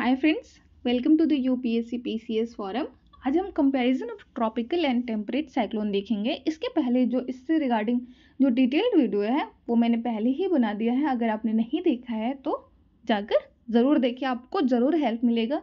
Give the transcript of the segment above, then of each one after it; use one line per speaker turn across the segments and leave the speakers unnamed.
Hi friends welcome to the UPSC PCS forum आज हम comparison of tropical and temperate cyclone देखेंगे इसके पहले जो इससे रिगार्डिंग जो डिटेल्ड वीडियो है वो मैंने पहले ही बना दिया है अगर आपने नहीं देखा है तो जाकर ज़रूर देखिए आपको ज़रूर हेल्प मिलेगा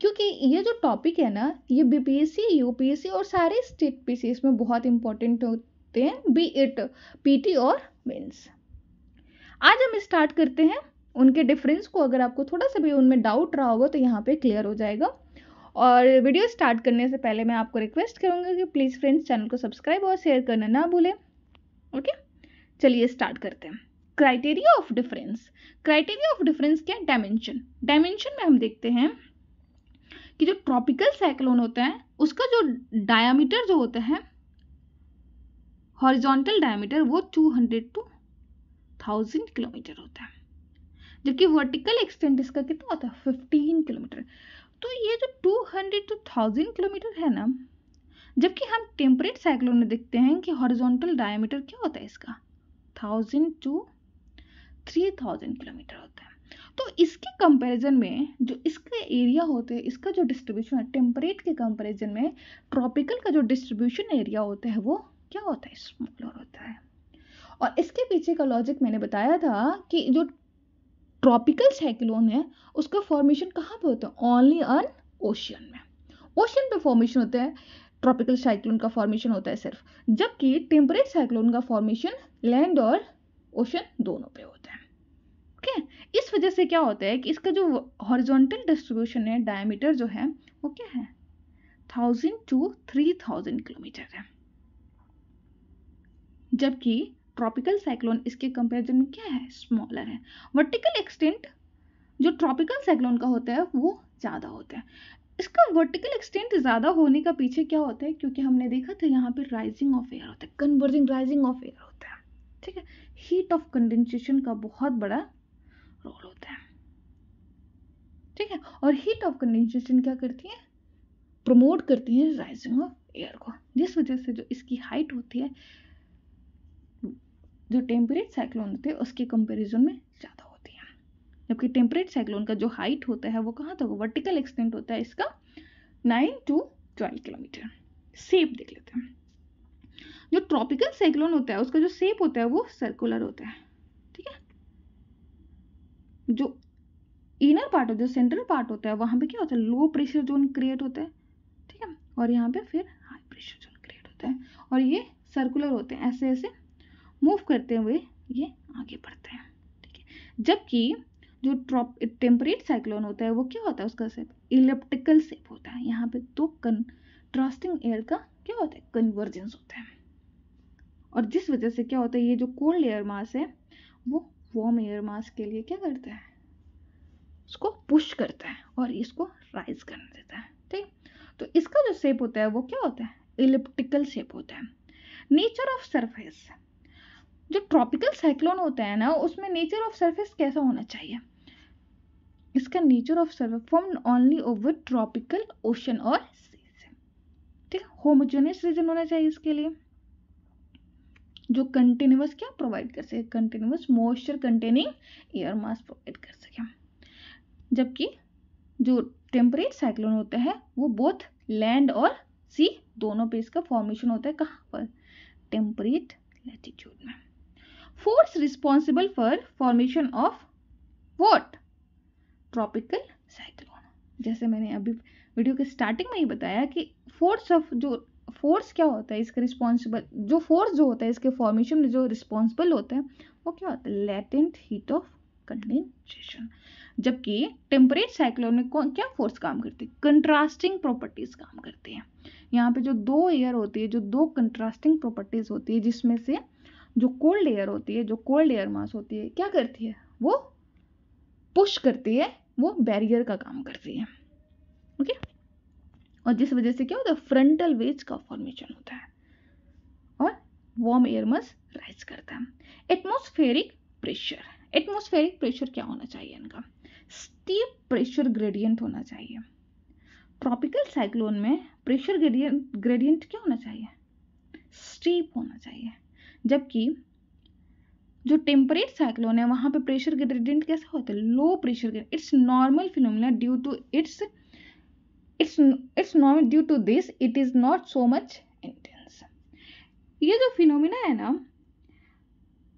क्योंकि ये जो टॉपिक है ना ये बीपीएससी यूपीएससी और सारे स्टेट एस में बहुत इंपॉर्टेंट होते हैं बी इट टी और मीन्स आज हम स्टार्ट करते हैं उनके डिफरेंस को अगर आपको थोड़ा सा भी उनमें डाउट रहा होगा तो यहाँ पे क्लियर हो जाएगा और वीडियो स्टार्ट करने से पहले मैं आपको रिक्वेस्ट करूँगा कि प्लीज़ फ्रेंड्स चैनल को सब्सक्राइब और शेयर करना ना भूलें ओके चलिए स्टार्ट करते हैं criteria of difference criteria of difference क्या है डायमेंशन डायमेंशन में हम देखते हैं कि जो ट्रॉपिकल साइक्लोन होता है उसका जो डायामीटर जो होता है हॉरिजॉन्टल डायमीटर वो 200 टू 1000 किलोमीटर होता है जबकि वर्टिकल एक्सटेंट इसका कितना होता है फिफ्टीन किलोमीटर तो ये जो two hundred two thousand kilometre है ना जबकि हम टेम्परेट साइक्लोन में देखते हैं कि हॉरिजॉन्टल डायमीटर क्या होता है इसका thousand to three thousand kilometre होता है तो इसके कंपैरिजन में जो इसका एरिया होते हैं इसका जो डिस्ट्रीब्यूशन है टेम्परेट के कंपैरिजन में ट्रॉपिकल का जो डिस्ट्रीब्यूशन एरिया होता है वो क्या होता है स्मॉलर होता है और इसके पीछे का लॉजिक मैंने बताया था कि जो ट्रॉपिकल साइक्लोन है उसका फॉर्मेशन कहाँ पे होता है ओनली ऑन ओशियन में ओशियन पे फॉर्मेशन होता है ट्रॉपिकल साइक्लोन का फॉर्मेशन होता है सिर्फ जबकि टेम्परेट साइक्लोन का फॉर्मेशन लैंड और ओशन दोनों पे होता है ओके okay? इस वजह से क्या होता है कि इसका जो हॉरिजॉन्टल डिस्ट्रीब्यूशन है डायमीटर जो है वो क्या है thousand to three thousand kilometre है जबकि ट्रॉपिकल साइक्लोन इसके कंपेरिजन में क्या है स्मॉलर है वर्टिकल एक्सटेंट जो ट्रॉपिकल साइक्लोन का होता है वो ज़्यादा होता है इसका वर्टिकल एक्सटेंट ज़्यादा होने का पीछे क्या होता है क्योंकि हमने देखा था यहाँ पे राइजिंग ऑफ एयर होता है कन्वर्जिंग राइजिंग ऑफ एयर होता है ठीक है हीट ऑफ कंडेंसेशन का बहुत बड़ा रोल होता है ठीक है और हीट ऑफ कंडेंसेशन क्या करती है प्रमोट करती है राइजिंग ऑफ एयर को जिस वजह से जो इसकी हाइट होती है जो टेम्परेट साइक्लोन होते हैं उसके कंपेरिजन में ज़्यादा होती हैं जबकि टेम्परेट साइक्लोन का जो हाइट होता है वो कहाँ तक तो वर्टिकल एक्सटेंट होता है इसका nine to twelve kilometre shape देख लेते हैं जो ट्रॉपिकल साइक्लोन होता है उसका जो सेप होता है वो सर्कुलर होता है ठीक है जो इनर पार्ट होता है जो सेंट्रल पार्ट होता है वहाँ पे क्या होता है लो प्रेशर जोन क्रिएट होता है ठीक है और यहाँ पे फिर हाई प्रेशर जोन क्रिएट होता है और ये सर्कुलर होते हैं ऐसे ऐसे मूव करते हुए ये आगे बढ़ते हैं ठीक है जबकि जो ट्रॉप टेम्परेट साइक्लोन होता है वो क्या होता है उसका सेप इलेप्टिकल सेप होता है यहाँ पे दो कंट्रास्टिंग एयर का क्या होता है कन्वर्जेंस होता है और जिस वजह से क्या होता है ये जो कोल्ड एयर मास है वो वार्म एयर मास के लिए क्या करता है उसको पुश करता है और इसको राइज करने देता है ठीक तो इसका जो शेप होता है वो क्या होता है इलिप्टिकल शेप होता है नेचर ऑफ सरफेस जो ट्रॉपिकल साइक्लोन होते हैं ना उसमें नेचर ऑफ सरफेस कैसा होना चाहिए इसका nature of survey form only over tropical ocean और ठीक है होमोजेनियस रीजन होना चाहिए इसके लिए जो कंटिन्यूस क्या प्रोवाइड कर सके continuous moisture containing air mass provide कर सके जबकि जो टेम्परेट साइक्लोन होता है वो बोथ लैंड और सी दोनों पे इसका फॉर्मेशन होता है कहाँ पर टेम्परेट लैटिट्यूड में force responsible for formation of what tropical cyclone जैसे मैंने अभी वीडियो के स्टार्टिंग में ही बताया कि फोर्स ऑफ जो फोर्स क्या होता है इसका रिस्पॉन्सिबल जो फोर्स जो होता है इसके फॉर्मेशन में जो रिस्पॉन्सिबल होता है वो क्या होता है लेटेंट हीट ऑफ कंडेंसेशन जबकि टेम्परेट साइक्लोन में कौन क्या फोर्स काम करती है कंट्रास्टिंग प्रॉपर्टीज काम करती हैं यहाँ पे जो दो एयर होती है जो दो कंट्रास्टिंग प्रॉपर्टीज होती है जिसमें से जो कोल्ड एयर होती है जो कोल्ड एयर मास होती है क्या करती है वो पुश करती है वो बैरियर का काम करती है ओके okay? और जिस वजह से क्या होता है फ्रंटल वेज का फॉर्मेशन होता है और वार्म एयर मस राइज करता है एटमोस्फेरिक प्रेशर एटमोस्फेरिक प्रेशर क्या होना चाहिए इनका स्टीप प्रेशर ग्रेडियंट होना चाहिए ट्रॉपिकल साइक्लोन में प्रेशर ग्रेडियंट ग्रेडियंट क्या होना चाहिए स्टीप होना चाहिए जबकि जो टेम्परेट साइक्लोन है वहाँ पे प्रेशर ग्रेडियंट कैसा होता है low pressure it's normal phenomena due to it's it's it's normal due to this it is not so much intense ये जो फिनोमिना है ना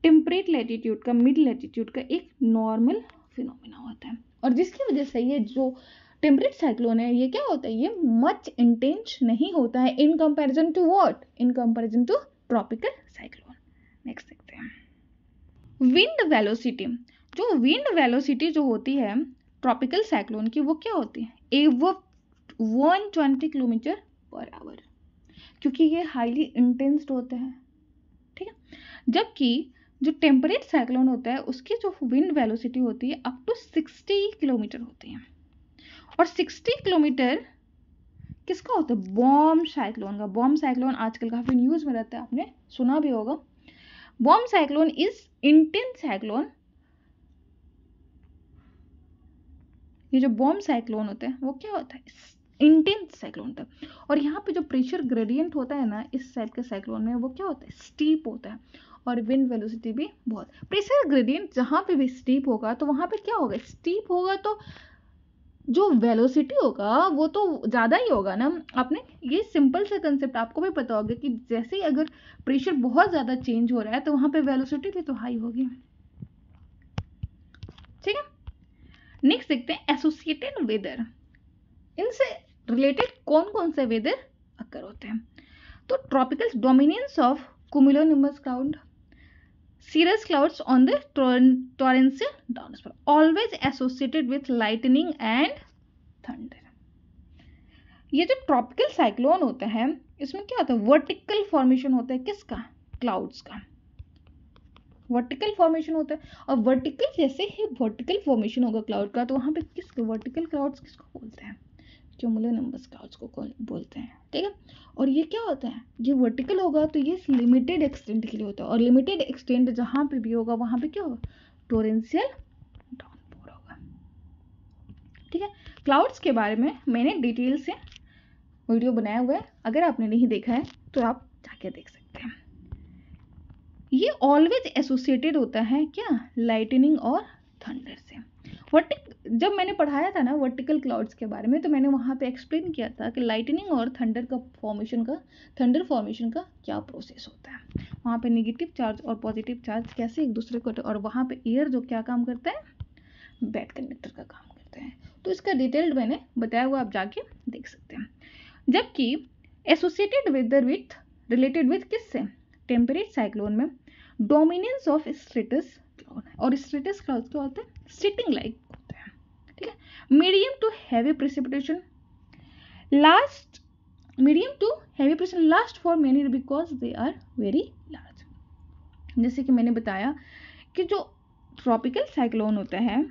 टेम्परेट लैटिट्यूड का मिड लेटीट्यूड का एक नॉर्मल फिनोमिना होता है और जिसकी वजह से ये जो टेम्परेट साइक्लोन है ये क्या होता है ये मच इंटेंस नहीं होता है in comparison to what in comparison to tropical cyclone next देखते हैं विंड वेलोसिटी जो विंड वेलोसिटी जो होती है ट्रॉपिकल साइक्लोन की वो क्या होती है ए वो one twenty kilometre per hour क्योंकि ये हाईली इंटेंस्ड होते हैं ठीक है जबकि जो टेम्परेट साइक्लोन होता है उसकी जो विंड वेलोसिटी होती है अप टू सिक्सटी किलोमीटर होती है और सिक्सटी किलोमीटर किसका होता है बॉम्ब साइक्लोन का बॉम्ब साइक्लोन आजकल काफ़ी न्यूज़ में रहता है आपने सुना भी होगा bomb cyclone is intense cyclone ये जो बॉम साइक्लोन होता है वो क्या होता है इंटेंस साइक्लोन होता है और यहाँ पे जो प्रेशर ग्रेडियंट होता है ना इस टाइप के साइक्लोन में वो क्या होता है स्टीप होता है और विंड वेलोसिटी भी बहुत प्रेशर ग्रेडियंट जहाँ पे भी स्टीप होगा तो वहाँ पे क्या होगा स्टीप होगा तो जो वेलोसिटी होगा वो तो ज़्यादा ही होगा ना आपने ये सिंपल सा कंसेप्ट आपको भी पता होगा कि जैसे ही अगर प्रेशर बहुत ज़्यादा चेंज हो रहा है तो वहाँ पे वेलोसिटी भी तो हाई होगी ठीक है नेक्स्ट देखते हैं एसोसिएटेड वेदर इनसे रिलेटेड कौन कौन से वेदर अक्कर होते हैं तो tropical dominance of cumulonimbus cloud cirrus clouds on the torrential downpour always associated with lightning and thunder ये जो ट्रॉपिकल साइक्लोन होता है इसमें क्या होता है वर्टिकल फॉर्मेशन होता है किसका क्लाउड्स का वर्टिकल फॉर्मेशन होता है और वर्टिकल जैसे ही वर्टिकल फॉर्मेशन होगा क्लाउड का तो वहां पे किस वर्टिकल क्लाउड्स किसको बोलते हैं क्यूमुलर चुमलन का उसको बोलते हैं ठीक है और ये क्या होता है ये वर्टिकल होगा तो ये लिमिटेड एक्सटेंट के लिए होता है और लिमिटेड एक्सटेंट जहाँ पे भी होगा वहाँ पे क्या होगा टोरेंशियल डाउनपोर होगा ठीक है क्लाउड्स के बारे में मैंने डिटेल से वीडियो बनाया हुआ है अगर आपने नहीं देखा है तो आप जाके देख सकते हैं ये ऑलवेज एसोसिएटेड होता है क्या लाइटनिंग और थंडर से वर्टिक जब मैंने पढ़ाया था ना वर्टिकल क्लाउड्स के बारे में तो मैंने वहाँ पे एक्सप्लेन किया था कि लाइटनिंग और थंडर का फॉर्मेशन का थंडर फॉर्मेशन का क्या प्रोसेस होता है वहाँ पे नेगेटिव चार्ज और पॉजिटिव चार्ज कैसे एक दूसरे को और वहाँ पे एयर जो क्या काम करता है बैड कंडक्टर का काम करता है तो इसका डिटेल्ड मैंने बताया हुआ आप जाके देख सकते हैं जबकि associated weather with related with किस से टेम्परेट साइक्लोन में डोमिनेंस ऑफ स्टेटस होना है और स्ट्रेटस क्लाउड्स क्या होता है सिटिंग लाइक होता है ठीक है medium to heavy precipitation last medium to heavy precipitation last for many because they are very large जैसे कि मैंने बताया कि जो ट्रॉपिकल साइक्लोन होता है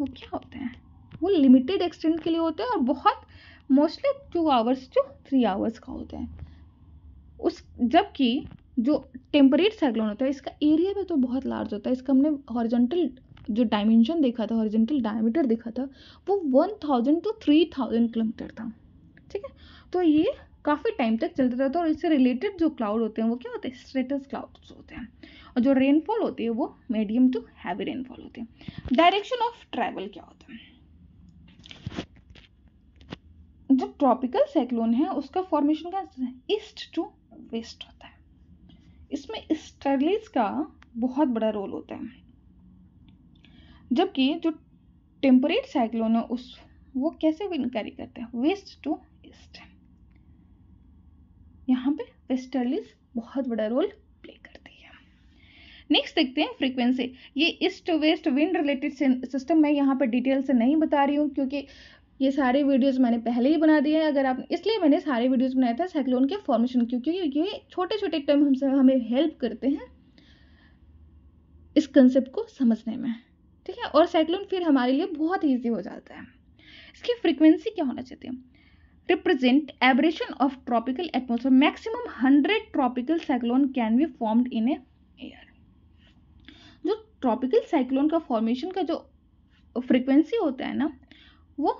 वो क्या होते हैं वो लिमिटेड एक्सटेंट के लिए होते हैं और बहुत mostly two hours to three hours का होता है उस जबकि जो टेम्परेट साइक्लोन होता है इसका एरिया भी तो बहुत लार्ज होता है इसका हमने हॉरिजेंटल जो डायमेंशन देखा था हॉरिजेंटल डायमीटर देखा था वो one thousand to three thousand kilometre था ठीक है तो ये काफ़ी टाइम तक चलता रहता है और इससे रिलेटेड जो क्लाउड होते हैं वो क्या होते हैं स्ट्रेटस क्लाउड्स होते हैं और जो रेनफॉल होती है वो मीडियम टू हैवी रेनफॉल होते हैं डायरेक्शन ऑफ ट्रैवल क्या होता है जो ट्रॉपिकल साइक्लोन है उसका फॉर्मेशन क्या ईस्ट टू वेस्ट होता है इसमें स्टर्लिज का बहुत बड़ा रोल होता है जबकि जो टेम्परेट साइक्लोन है उस वो कैसे विन कैरी करते हैं वेस्ट टू ईस्ट यहाँ पे वेस्टर्लिस बहुत बड़ा रोल प्ले करती है नेक्स्ट देखते हैं फ्रीक्वेंसी ये east west wind related system मैं यहाँ पर डिटेल से नहीं बता रही हूँ क्योंकि ये सारे वीडियोस मैंने पहले ही बना दिए हैं अगर आप इसलिए मैंने सारे वीडियोस बनाए थे साइक्लोन के फॉर्मेशन क्योंकि ये छोटे छोटे टर्म हमसे हमें हेल्प करते हैं इस कंसेप्ट को समझने में ठीक है और साइक्लोन फिर हमारे लिए बहुत ईजी हो जाता है इसकी फ्रिक्वेंसी क्या होना चाहिए represent aberration of tropical atmosphere maximum hundred tropical cyclone can be form in air जो ट्रॉपिकल साइक्लोन का फॉर्मेशन का जो फ्रिक्वेंसी होता है ना वो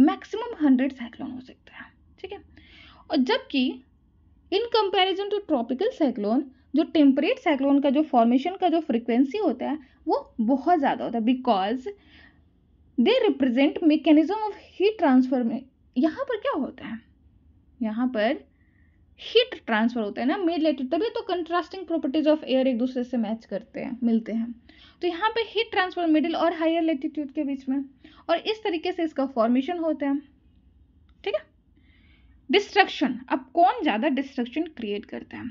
मैक्सिमम हंड्रेड साइक्लोन हो सकते हैं ठीक है और जबकि in comparison to tropical cyclone जो टेम्परेट साइक्लोन का जो फॉर्मेशन का जो फ्रिक्वेंसी होता है वो बहुत ज़्यादा होता है because they represent mechanism of heat transfer में यहाँ पर क्या होता है यहाँ पर हीट ट्रांसफर होता है ना मेड रिलेटेड तभी तो कंट्रास्टिंग प्रॉपर्टीज ऑफ एयर एक दूसरे से मैच करते हैं मिलते हैं तो यहाँ पे हीट ट्रांसफर मिडिल और हायर लेटीट्यूड के बीच में और इस तरीके से इसका फॉर्मेशन होता है ठीक है डिस्ट्रक्शन अब कौन ज़्यादा डिस्ट्रक्शन क्रिएट करता है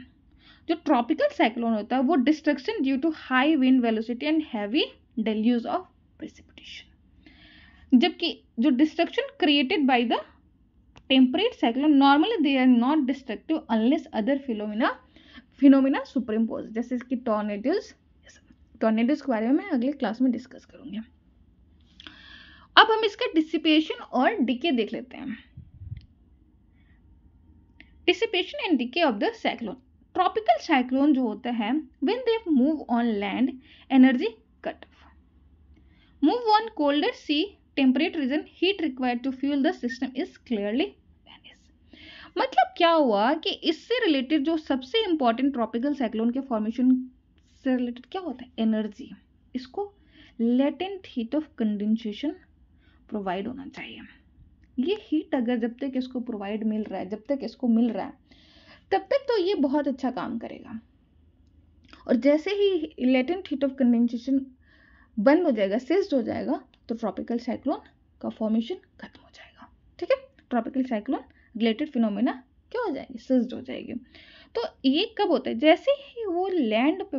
जो ट्रॉपिकल साइक्लोन होता है वो destruction due to high wind velocity and heavy deluge of precipitation जबकि जो destruction created by the temperate cyclone normally they are not destructive unless other phenomena phenomena superimpose जैसे कि tornadoes tornadoes के बारे में मैं अगले क्लास में डिस्कस करूँगी अब हम इसका डिसिपेशन और डिके देख लेते हैं dissipation and decay of the cyclone tropical cyclone जो होता है when they move on land energy cut off move on colder sea temperate region heat required to fuel the system is clearly मतलब क्या हुआ कि इससे रिलेटेड जो सबसे इंपॉर्टेंट ट्रॉपिकल साइक्लोन के फॉर्मेशन से रिलेटेड क्या होता है एनर्जी इसको latent heat of condensation provide होना चाहिए ये हीट अगर जब तक इसको प्रोवाइड मिल रहा है जब तक इसको मिल रहा है तब तक तो ये बहुत अच्छा काम करेगा और जैसे ही लेटेंट हीट ऑफ कंडेंसेशन बंद हो जाएगा सेस्ड हो जाएगा तो ट्रॉपिकल साइक्लोन का फॉर्मेशन खत्म हो जाएगा ठीक है ट्रॉपिकल साइक्लोन रिलेटेड फिनोमेना क्या हो जाएगी सिज्ड हो जाएगी तो ये कब होता है जैसे ही वो लैंड पे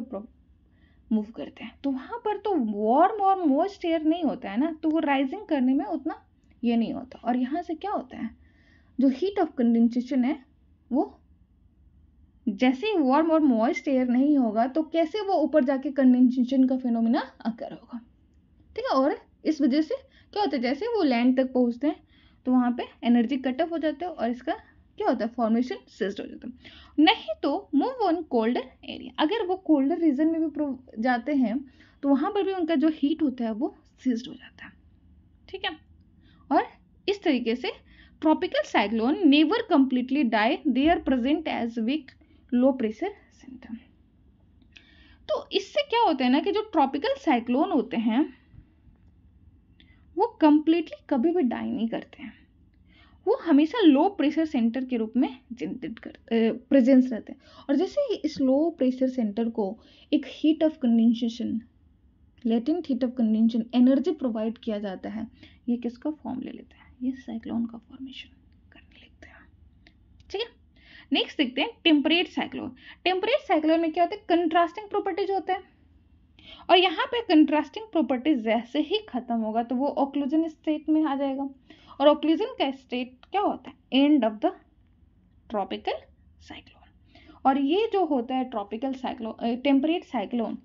मूव करते हैं तो वहाँ पर तो वार्म और मोस्ट एयर नहीं होता है ना तो वो राइजिंग करने में उतना ये नहीं होता और यहाँ से क्या होता है जो हीट ऑफ कंडेंसेशन है वो जैसे ही वार्म और मॉइस्ट एयर नहीं होगा तो कैसे वो ऊपर जाके कंडेंसेशन का फिनोमिना अकर होगा ठीक है और इस वजह से क्या होता है जैसे वो लैंड तक पहुँचते हैं तो वहाँ पर एनर्जी कट ऑफ हो जाता है और इसका क्या होता है फॉर्मेशन सिस्ट हो जाता है नहीं तो मूव ऑन कोल्डर एरिया अगर वो कोल्डर रीजन में भी जाते हैं तो वहाँ पर भी उनका जो हीट होता है वो सिस्ट हो जाता है ठीक है और इस तरीके से tropical cyclone never completely die they are present as weak low pressure system तो इससे क्या होता है ना कि जो ट्रॉपिकल साइक्लोन होते हैं वो कम्प्लीटली कभी भी डाई नहीं करते हैं वो हमेशा लो प्रेशर सेंटर के रूप में चिंतित कर प्रेजेंस रहते हैं और जैसे ही इस लो प्रेशर सेंटर को एक heat of condensation latent heat of condensation energy provide किया जाता है ये किसका फॉर्म ले लेते हैं ये साइक्लोन का फॉर्मेशन करने लगता है ठीक है नेक्स्ट देखते हैं टेम्परेट साइक्लोन टेम्परेट साइक्लोन में क्या होता है कंट्रास्टिंग प्रॉपर्टीज होते हैं और यहाँ पे कंट्रास्टिंग प्रॉपर्टी जैसे ही ख़त्म होगा तो वो ऑक्लूजन स्टेट में आ जाएगा और ऑक्लूजन का स्टेट क्या होता है end of the tropical cyclone और ये जो होता है ट्रॉपिकल साइक्लोन टेम्परेट साइक्लोन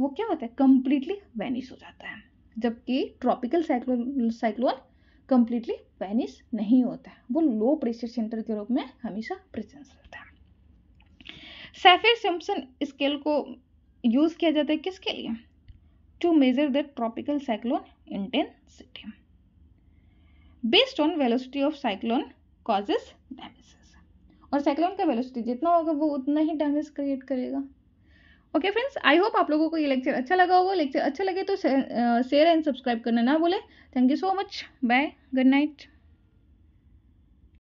वो क्या होता है कंप्लीटली वैनिश हो जाता है जबकि tropical cyclone cyclone completely vanish नहीं होता है वो लो प्रेशर सेंटर के रूप में हमेशा प्रेजेंस रहता है सैफिर सिम्पसन स्केल को यूज़ किया जाता है किसके लिए to measure the tropical cyclone intensity based on velocity of cyclone causes damages और साइक्लोन का वेलोसिटी जितना होगा वो उतना ही डैमेज क्रिएट करेगा ओके फ्रेंड्स आई होप आप लोगों को ये लेक्चर अच्छा लगा होगा लेक्चर अच्छा लगे तो शेयर एंड सब्सक्राइब करना ना बोले thank you so much bye good night